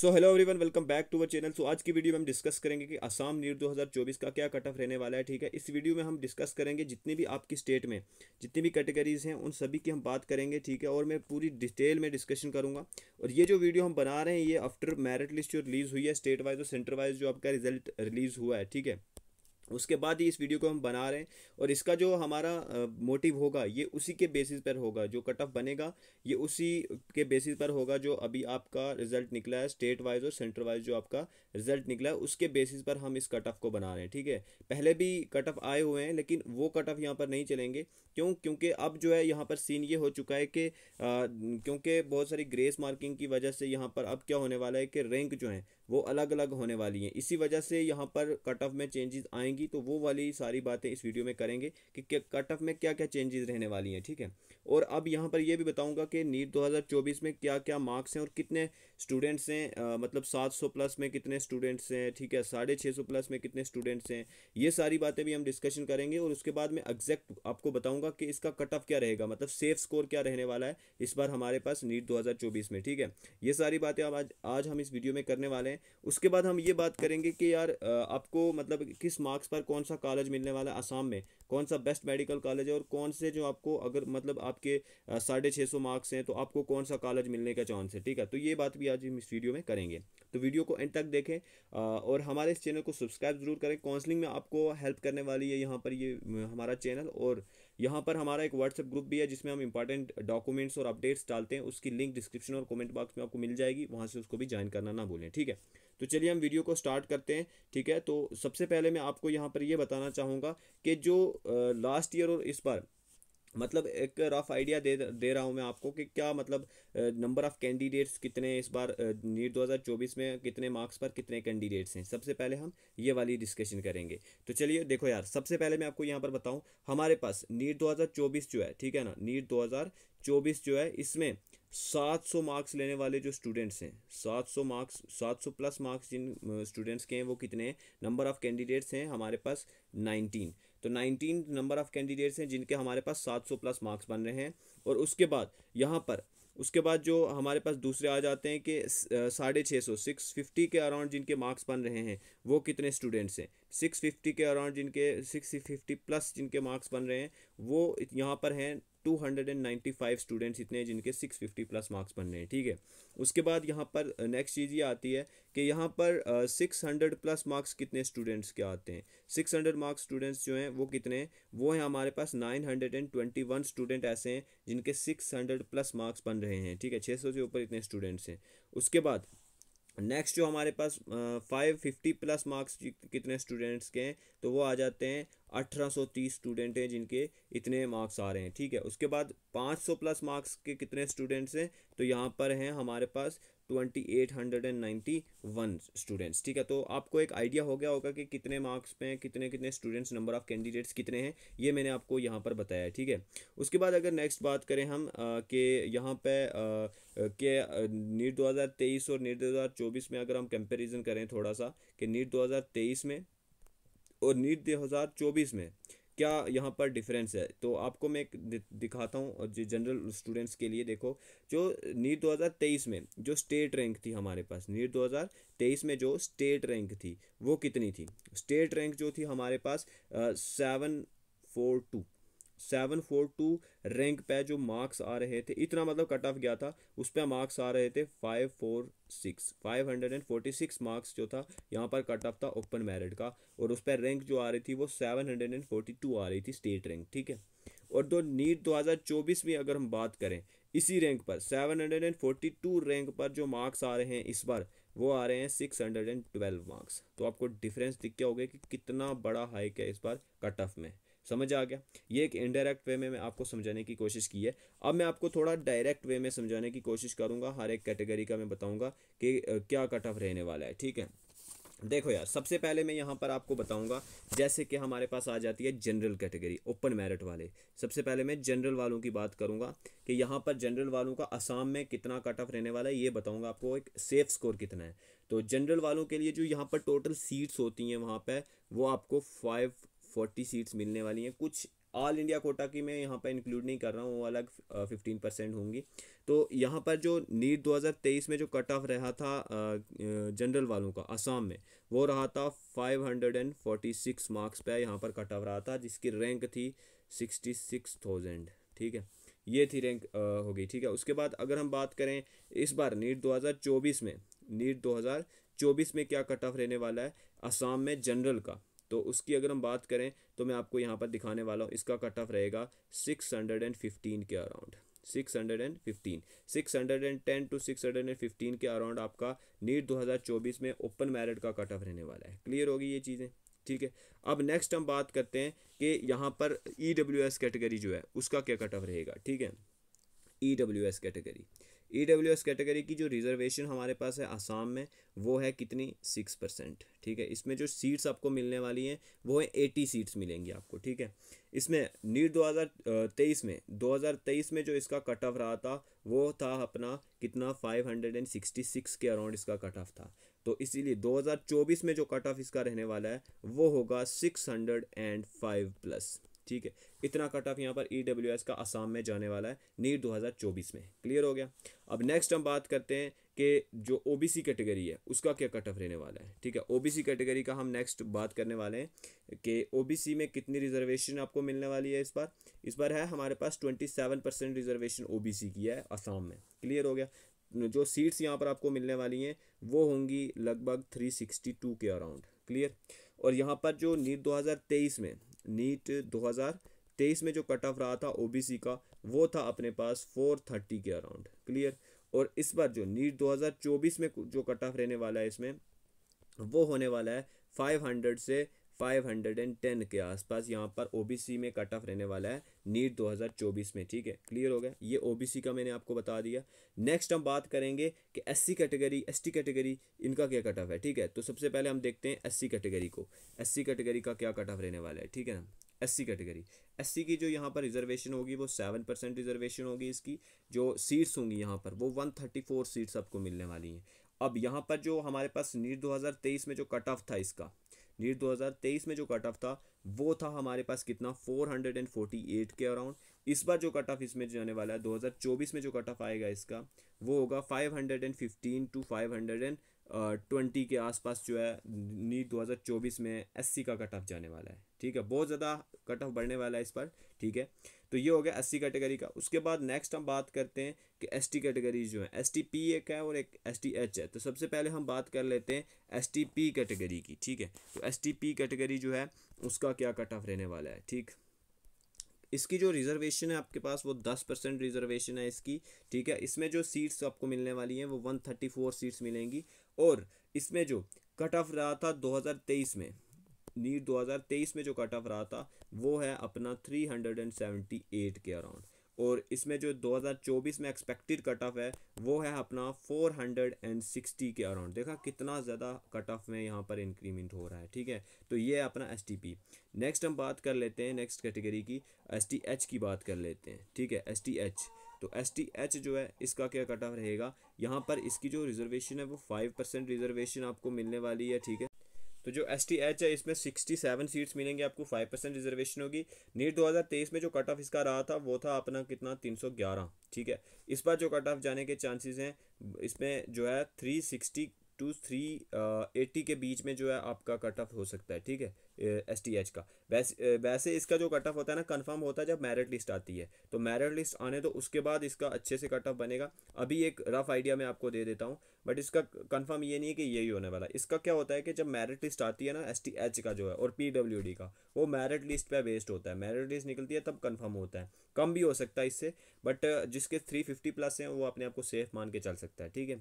so hello everyone welcome back to our channel so आज की video में हम डिस्कस करेंगे कि असम नीट 2024 का क्या कट ऑफ रहने वाला है ठीक है इस वीडियो में हम डिस्कस करेंगे जितनी भी आपकी स्टेट में जितनी भी कैटेगरीज हैं उन सभी की हम बात करेंगे ठीक है और मैं पूरी डिटेल में डिस्कशन करूंगा और ये जो वीडियो हम बना रहे हैं ये आफ्टर मेरिट लिस्ट जो रिलीज़ हुई है स्टेट वाइज और सेंटर वाइज जो आपका रिजल्ट रिलीज़ हुआ है ठीक है उसके बाद ही इस वीडियो को हम बना रहे हैं और इसका जो हमारा मोटिव होगा ये उसी के बेसिस पर होगा जो कट ऑफ बनेगा ये उसी के बेसिस पर होगा जो अभी आपका रिजल्ट निकला है स्टेट वाइज और सेंटर वाइज जो आपका रिजल्ट निकला है उसके बेसिस पर हम इस कट ऑफ को बना रहे हैं ठीक है पहले भी कट ऑफ आए हुए हैं लेकिन वो कट ऑफ यहाँ पर नहीं चलेंगे क्यों क्योंकि अब जो है यहाँ पर सीन ये हो चुका है कि क्योंकि बहुत सारी ग्रेस मार्किंग की वजह से यहाँ पर अब क्या होने वाला है कि रैंक जो है वो अलग अलग होने वाली हैं इसी वजह से यहाँ पर कट ऑफ में चेंजेस आएंगी तो वो वाली सारी बातें इस वीडियो में करेंगे कि कट ऑफ में क्या क्या चेंजेस रहने वाली हैं ठीक है और अब यहाँ पर ये भी बताऊँगा कि नीट 2024 में क्या क्या मार्क्स हैं और कितने स्टूडेंट्स हैं मतलब 700 प्लस में कितने स्टूडेंट्स हैं ठीक है साढ़े छः प्लस में कितने स्टूडेंट्स हैं ये सारी बातें भी हम डिस्कशन करेंगे और उसके बाद में एग्जैक्ट आपको बताऊँगा होगा कि इसका कट ऑफ क्या रहेगा मतलब सेफ स्कोर क्या रहने वाला है इस बार हमारे पास नीट 2024 में ठीक है ये सारी बातें हम आज आज हम इस वीडियो में करने वाले हैं उसके बाद हम ये बात करेंगे कि यार आपको मतलब किस मार्क्स पर कौन सा कॉलेज मिलने वाला है आसाम में कौन सा बेस्ट मेडिकल कॉलेज है और कौन से जो आपको अगर मतलब आपके साढ़े छः सौ मार्क्स हैं तो आपको कौन सा कॉलेज मिलने का चांस है ठीक है तो ये बात भी आज हम इस वीडियो में करेंगे तो वीडियो को एंड तक देखें और हमारे इस चैनल को सब्सक्राइब जरूर करें काउंसलिंग में आपको हेल्प करने वाली है यहाँ पर ये हमारा चैनल और यहाँ पर हमारा एक व्हाट्सएप ग्रुप भी है जिसमें हम इंपॉर्टेंट डॉक्यूमेंट्स और अपडेट्स डालते हैं उसकी लिंक डिस्क्रिप्शन और कमेंट बॉक्स में आपको मिल जाएगी वहाँ से उसको भी ज्वाइन करना ना भूलें ठीक है तो चलिए हम वीडियो को स्टार्ट करते हैं ठीक है तो सबसे पहले मैं आपको यहाँ पर यह बताना चाहूँगा कि जो लास्ट ईयर और इस बार मतलब एक रफ आइडिया दे दे रहा हूँ मैं आपको कि क्या मतलब नंबर ऑफ़ कैंडिडेट्स कितने इस बार नीट 2024 में कितने मार्क्स पर कितने कैंडिडेट्स हैं सबसे पहले हम ये वाली डिस्कशन करेंगे तो चलिए देखो यार सबसे पहले मैं आपको यहाँ पर बताऊँ हमारे पास नीट 2024 जो है ठीक है ना नीट 2024 जो है इसमें 700 मार्क्स लेने वाले जो स्टूडेंट्स हैं 700 मार्क्स 700 प्लस मार्क्स जिन स्टूडेंट्स के हैं वो कितने हैं नंबर ऑफ़ कैंडिडेट्स हैं हमारे पास 19 तो 19 नंबर ऑफ़ कैंडिडेट्स हैं जिनके हमारे पास 700 प्लस मार्क्स बन रहे हैं और उसके बाद यहाँ पर उसके बाद जो हमारे पास दूसरे आ जाते हैं कि साढ़े छः सौ सिक्स फिफ्टी के अराउंड जिनके मार्क्स बन रहे हैं वो कितने स्टूडेंट्स हैं सिक्स फिफ्टी के अराउंड जिनके सिक्स फिफ्टी प्लस जिनके मार्क्स बन रहे हैं वो यहाँ पर हैं two hundred and ninety five students इतने हैं जिनके सिक्स फिफ्टी प्लस मार्क्स बन रहे हैं ठीक है उसके बाद यहाँ पर नेक्स्ट चीज़ ये आती है कि यहाँ पर सिक्स हंड्रेड प्लस मार्क्स कितने स्टूडेंट्स के आते हैं सिक्स हंड्रेड मार्क्स स्टूडेंट्स जो हैं वो कितने हैं वो हैं हमारे पास nine hundred and twenty one student ऐसे हैं जिनके सिक्स हंड्रेड प्लस मार्क्स बन रहे हैं ठीक है छः सौ से ऊपर इतने स्टूडेंट्स हैं उसके बाद नेक्स्ट जो हमारे पास फाइव फिफ्टी प्लस मार्क्स कितने स्टूडेंट्स के हैं तो वो आ जाते हैं अठारह सौ तीस स्टूडेंट हैं जिनके इतने मार्क्स आ रहे हैं ठीक है उसके बाद पाँच सौ प्लस मार्क्स के कितने स्टूडेंट्स हैं तो यहाँ पर हैं हमारे पास twenty eight hundred and ninety one students ठीक है तो आपको एक आइडिया हो गया होगा कि कितने मार्क्स पे हैं कितने कितने स्टूडेंट्स नंबर ऑफ़ कैंडिडेट्स कितने हैं ये मैंने आपको यहाँ पर बताया ठीक है उसके बाद अगर नेक्स्ट बात करें हम कि यहाँ पे के नीट तेईस और नीट दो हज़ार चौबीस में अगर हम कंपेरिजन करें थोड़ा सा कि नीट तेईस में और नीट चौबीस में क्या यहाँ पर डिफरेंस है तो आपको मैं दिखाता हूँ और जो जनरल स्टूडेंट्स के लिए देखो जो नीट 2023 में जो स्टेट रैंक थी हमारे पास नीट 2023 में जो स्टेट रैंक थी वो कितनी थी स्टेट रैंक जो थी हमारे पास seven four two seven four two rank पे जो मार्क्स आ रहे थे इतना मतलब कट ऑफ गया था उस पर मार्क्स आ रहे थे five four six five hundred and forty six marks जो था यहाँ पर कट ऑफ था ओपन मेरिट का और उस पर रैंक जो आ रही थी वो seven hundred and forty two आ रही थी स्टेट रैंक ठीक है और दो नीट दो हजार चौबीस में अगर हम बात करें इसी रैंक पर seven hundred and forty two rank पर जो मार्क्स आ रहे हैं इस बार वो आ रहे हैं six hundred and twelve marks तो आपको डिफरेंस दिख गया होगा कि कितना बड़ा हाइक है इस बार कट ऑफ में समझ आ गया ये एक इनडायरेक्ट वे में मैं आपको समझाने की कोशिश की है अब मैं आपको थोड़ा डायरेक्ट वे में समझाने की कोशिश करूँगा हर एक कैटेगरी का मैं बताऊँगा कि क्या कट ऑफ रहने वाला है ठीक है देखो यार सबसे पहले मैं यहाँ पर आपको बताऊँगा जैसे कि हमारे पास आ जाती है जनरल कैटेगरी ओपन मेरिट वाले सबसे पहले मैं जनरल वालों की बात करूँगा कि यहाँ पर जनरल वालों का असम में कितना कट ऑफ रहने वाला है ये बताऊँगा आपको एक सेफ स्कोर कितना है तो जनरल वालों के लिए जो यहाँ पर टोटल सीट्स होती हैं वहाँ पर वो आपको फाइव फोर्टी सीट्स मिलने वाली हैं कुछ ऑल इंडिया कोटा की मैं यहाँ पर इंक्लूड नहीं कर रहा हूँ वो अलग फिफ्टीन परसेंट होंगी तो यहाँ पर जो नीट 2023 में जो कट ऑफ रहा था जनरल वालों का असम में वो रहा था 546 मार्क्स पे यहाँ पर कट ऑफ रहा था जिसकी रैंक थी 66,000 ठीक है ये थी रैंक हो गई ठीक है उसके बाद अगर हम बात करें इस बार नीट चौबीस में नीट चौबीस में क्या कट ऑफ रहने वाला है असम में जनरल का तो उसकी अगर हम बात करें तो मैं आपको यहाँ पर दिखाने वाला हूँ इसका कट ऑफ रहेगा सिक्स हंड्रेड एंड फिफ्टीन के around six hundred and fifteen six hundred and ten to six hundred and fifteen के अराउंड आपका नीट दो हज़ार चौबीस में ओपन मैरिट का कट ऑफ रहने वाला है क्लियर होगी ये चीज़ें ठीक है अब नेक्स्ट हम बात करते हैं कि यहाँ पर ई डब्ल्यू एस कैटेगरी जो है उसका क्या कट ऑफ रहेगा ठीक है E W S category E W S category की जो रिजर्वेशन हमारे पास है आसाम में वो है कितनी सिक्स परसेंट ठीक है इसमें जो सीट्स आपको मिलने वाली हैं वो है एटी सीट्स मिलेंगी आपको ठीक है इसमें नीट दो हज़ार तेईस में दो हज़ार तेईस में जो इसका कट ऑफ रहा था वो था अपना कितना five hundred and sixty six के अराउंड इसका कट ऑफ था तो इसीलिए चौबीस में जो कट ऑफ इसका रहने वाला है वो होगा फाइव प्लस ठीक है इतना कट ऑफ यहाँ पर ई e का आसाम में जाने वाला है नीट 2024 में क्लियर हो गया अब नेक्स्ट हम बात करते हैं कि जो ओ बी सी कैटेगरी है उसका क्या कट ऑफ रहने वाला है ठीक है ओ बी सी कैटेगरी का हम नेक्स्ट बात करने वाले हैं कि ओ बी सी में कितनी रिजर्वेशन आपको मिलने वाली है इस बार इस बार है हमारे पास twenty seven percent reservation O B C की है आसाम में क्लियर हो गया जो सीट्स यहाँ पर आपको मिलने वाली हैं वो होंगी लगभग थ्री सिक्सटी टू के अराउंड क्लियर और यहाँ पर जो नीट दो हज़ार तेईस में नीट 2023 में जो कट ऑफ रहा था ओबीसी का वो था अपने पास 430 के अराउंड क्लियर और इस बार जो नीट 2024 में जो कट ऑफ रहने वाला है इसमें वो होने वाला है 500 से 510 के आसपास यहाँ पर ओबीसी में कट ऑफ रहने वाला है नीट 2024 में ठीक है क्लियर हो गया ये ओबीसी का मैंने आपको बता दिया नेक्स्ट हम बात करेंगे कि एससी कैटेगरी एसटी कैटेगरी इनका क्या कट ऑफ है ठीक है तो सबसे पहले हम देखते हैं एससी कैटेगरी को एससी कैटेगरी का क्या कट ऑफ रहने वाला है ठीक है ना एससी कैटेगरी एससी की जो यहाँ पर रिजर्वेशन होगी वो सेवन परसेंट रिजर्वेशन होगी इसकी जो सीट्स होंगी यहाँ पर वो वन थर्टी फोर सीट्स आपको मिलने वाली हैं अब यहाँ पर जो हमारे पास नीट 2023 में जो कट ऑफ था इसका नीट 2023 में जो कट ऑफ था वो था हमारे पास कितना 448 के अराउंड इस बार जो कट ऑफ इसमें जाने वाला है 2024 में जो कट ऑफ आएगा इसका वो होगा 515 टू 520 के आसपास जो है नीट 2024 में एससी का कट ऑफ जाने वाला है ठीक है बहुत ज़्यादा कट ऑफ बढ़ने वाला है इस बार ठीक है तो ये हो गया एससी कैटेगरी का उसके बाद नेक्स्ट हम बात करते हैं कि एस कैटेगरी जो है एस पी एक है और एक एस एच है तो सबसे पहले हम बात कर लेते हैं एस पी कैटेगरी की ठीक है तो एस पी कैटेगरी जो है उसका क्या कट ऑफ रहने वाला है ठीक इसकी जो रिजर्वेशन है आपके पास वो दस परसेंट रिजर्वेशन है इसकी ठीक है इसमें जो सीट्स आपको मिलने वाली हैं वो वन थर्टी फोर सीट्स मिलेंगी और इसमें जो कट ऑफ रहा था दो हज़ार तेईस में नीट दो हज़ार तेईस में जो कट ऑफ रहा था वो है अपना three hundred and seventy eight के अराउंड और इसमें जो 2024 में एक्सपेक्टेड कट ऑफ है वो है अपना 460 के अराउंड देखा कितना ज़्यादा कट ऑफ में यहाँ पर इंक्रीमेंट हो रहा है ठीक है तो ये अपना एस नेक्स्ट हम बात कर लेते हैं नेक्स्ट कैटेगरी की एस की बात कर लेते हैं ठीक है एस तो एस जो है इसका क्या कट ऑफ रहेगा यहाँ पर इसकी जो रिजर्वेशन है वो फाइव परसेंट रिजर्वेशन आपको मिलने वाली है ठीक है तो जो एस टी एच है इसमें सिक्सटी सेवन सीट्स मिलेंगे आपको फाइव परसेंट रिजर्वेशन होगी नीट दो हज़ार तेईस में जो कट ऑफ इसका रहा था वो था अपना कितना तीन सौ ग्यारह ठीक है इस बार जो कट ऑफ जाने के चांसेस हैं इसमें जो है three sixty to three eighty के बीच में जो है आपका कट ऑफ हो सकता है ठीक है एस टी एच का वैसे वैसे इसका जो कट ऑफ होता है ना कंफर्म होता है जब मेरिट लिस्ट आती है तो मेरिट लिस्ट आने तो उसके बाद इसका अच्छे से कट ऑफ बनेगा अभी एक रफ आइडिया मैं आपको दे देता हूँ बट इसका कंफर्म ये नहीं है कि यही होने वाला इसका क्या होता है कि जब मेरिट लिस्ट आती है ना एस टी एच का जो है और पी डब्ल्यू डी का वो मेरिट लिस्ट पर बेस्ड होता है मेरिट लिस्ट निकलती है तब कन्फर्म होता है कम भी हो सकता है इससे बट जिसके थ्री फिफ्टी प्लस हैं वो अपने आप को सेफ मान के चल सकता है ठीक है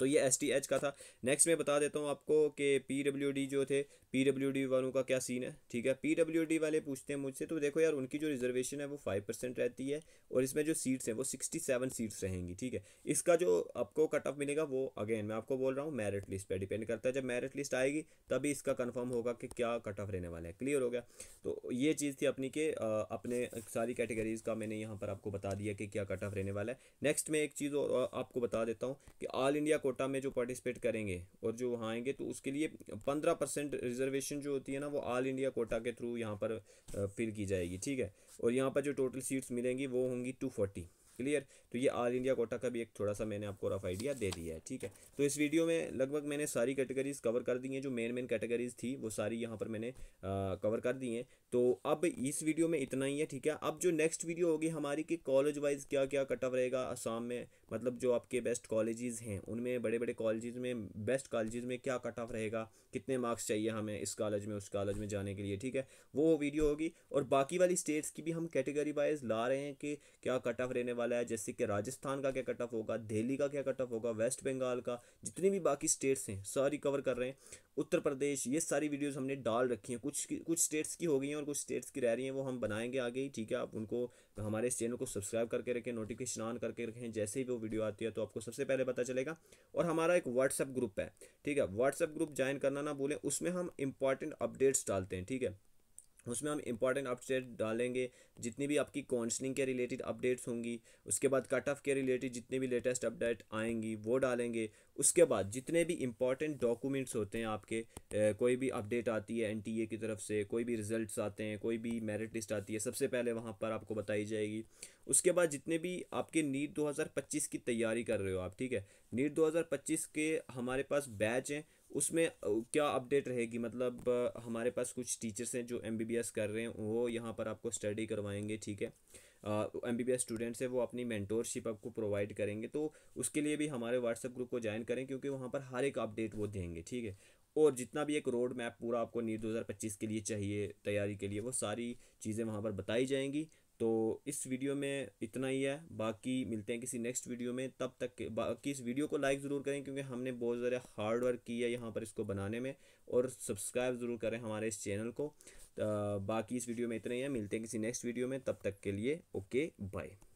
तो ये एस टी एच का था नेक्स्ट मैं बता देता हूँ आपको कि पी डब्ल्यू डी जो थे पी डब्ल्यू डी वालों का क्या सीन है ठीक है पी डब्ल्यू डी वाले पूछते हैं मुझसे तो देखो यार उनकी जो रिजर्वेशन है वो फाइव परसेंट रहती है और इसमें जो सीट्स हैं वो सिक्सटी सेवन सीट्स रहेंगी ठीक है इसका जो आपको कट ऑफ मिलेगा वो अगेन मैं आपको बोल रहा हूँ मेरिट लिस्ट पर डिपेंड करता है जब मेरिट लिस्ट आएगी तभी इसका कन्फर्म होगा कि क्या कट ऑफ रहने वाला है क्लियर हो गया तो ये चीज़ थी अपनी के अपने सारी कैटेगरीज़ का मैंने यहाँ पर आपको बता दिया कि क्या कट ऑफ रहने वाला है नेक्स्ट मैं एक चीज़ और आपको बता देता हूँ कि ऑल इंडिया कोटा में जो पार्टिसिपेट करेंगे और जो वहाँ आएंगे तो उसके लिए पंद्रह परसेंट रिजर्वेशन जो होती है ना वो ऑल इंडिया कोटा के थ्रू यहाँ पर फिल की जाएगी ठीक है और यहाँ पर जो टोटल सीट्स मिलेंगी वो होंगी टू फोर्टी क्लियर तो ये ऑल इंडिया कोटा का भी एक थोड़ा सा मैंने आपको रफ आइडिया दे दिया है ठीक है तो इस वीडियो में लगभग मैंने सारी कैटेगरीज कवर कर दी हैं जो मेन मेन कैटेगरीज थी वो सारी यहाँ पर मैंने कवर कर दी हैं तो अब इस वीडियो में इतना ही है ठीक है अब जो नेक्स्ट वीडियो होगी हमारी कि कॉलेज वाइज क्या क्या कट ऑफ रहेगा आसाम में मतलब जो आपके बेस्ट कॉलेजेस हैं उनमें बड़े बड़े कॉलेजेस में बेस्ट कॉलेजेस में क्या कट ऑफ रहेगा कितने मार्क्स चाहिए हमें इस कॉलेज में उस कॉलेज में जाने के लिए ठीक है वो वीडियो होगी और बाकी वाली स्टेट्स की भी हम कैटेगरी वाइज ला रहे हैं कि क्या कट ऑफ रहने वाला वाला है जैसे कि राजस्थान का क्या कट ऑफ होगा दिल्ली का क्या कट ऑफ होगा वेस्ट बंगाल का जितनी भी बाकी स्टेट्स हैं सारी कवर कर रहे हैं उत्तर प्रदेश ये सारी वीडियोज़ हमने डाल रखी हैं कुछ कुछ स्टेट्स की हो गई हैं और कुछ स्टेट्स की रह रही हैं वो हम बनाएंगे आगे ही ठीक है आप उनको हमारे इस चैनल को सब्सक्राइब करके रखें नोटिफिकेशन ऑन करके रखें जैसे ही वो वीडियो आती है तो आपको सबसे पहले पता चलेगा और हमारा एक व्हाट्सअप ग्रुप है ठीक है व्हाट्सअप ग्रुप ज्वाइन करना ना बोलें उसमें हम इंपॉर्टेंट अपडेट्स डालते हैं ठीक है उसमें हम इंपॉर्टेंट अपडेट डालेंगे जितनी भी आपकी काउंसलिंग के रिलेटेड अपडेट्स होंगी उसके बाद कट ऑफ के रिलेटेड जितने भी लेटेस्ट अपडेट आएंगी वो डालेंगे उसके बाद जितने भी इंपॉर्टेंट डॉक्यूमेंट्स होते हैं आपके ए, कोई भी अपडेट आती है एनटीए की तरफ से कोई भी रिजल्ट्स आते हैं कोई भी मेरिट लिस्ट आती है सबसे पहले वहाँ पर आपको बताई जाएगी उसके बाद जितने भी आपके नीट दो की तैयारी कर रहे हो आप ठीक है नीट दो के हमारे पास बैच हैं उसमें क्या अपडेट रहेगी मतलब हमारे पास कुछ टीचर्स हैं जो एम कर रहे हैं वो यहाँ पर आपको स्टडी करवाएंगे ठीक है M B B S students हैं वो अपनी मैंटोरशिप आपको प्रोवाइड करेंगे तो उसके लिए भी हमारे व्हाट्सएप ग्रुप को ज्वाइन करें क्योंकि वहाँ पर हर एक अपडेट वो देंगे ठीक है और जितना भी एक रोड मैप पूरा आपको नीट पच्चीस के लिए चाहिए तैयारी के लिए वो सारी चीज़ें वहाँ पर बताई जाएंगी तो इस वीडियो में इतना ही है बाकी मिलते हैं किसी नेक्स्ट वीडियो में तब तक के बाकी इस वीडियो को लाइक ज़रूर करें क्योंकि हमने बहुत ज़्यादा हार्ड वर्क किया है यहाँ पर इसको बनाने में और सब्सक्राइब ज़रूर करें हमारे इस चैनल को बाकी इस वीडियो में इतना ही है मिलते हैं किसी नेक्स्ट वीडियो में तब तक के लिए ओके बाय